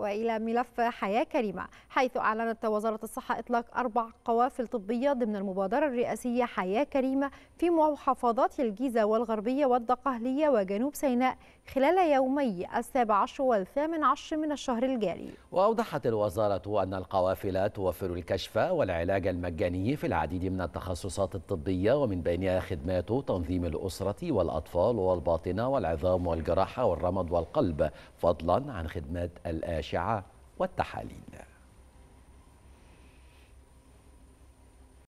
وإلى ملف حياة كريمة حيث أعلنت وزارة الصحة إطلاق أربع قوافل طبية ضمن المبادرة الرئاسية حياة كريمة في محافظات الجيزة والغربية والدقهلية وجنوب سيناء خلال يومي السابع عشر والثامن عشر من الشهر الجاري وأوضحت الوزارة أن القوافل توفر الكشف والعلاج المجاني في العديد من التخصصات الطبية ومن بينها خدمات تنظيم الأسرة والأطفال والباطنة والعظام والجراحة والرمد والقلب فضلا عن خدمات الآش الأشعة والتحاليل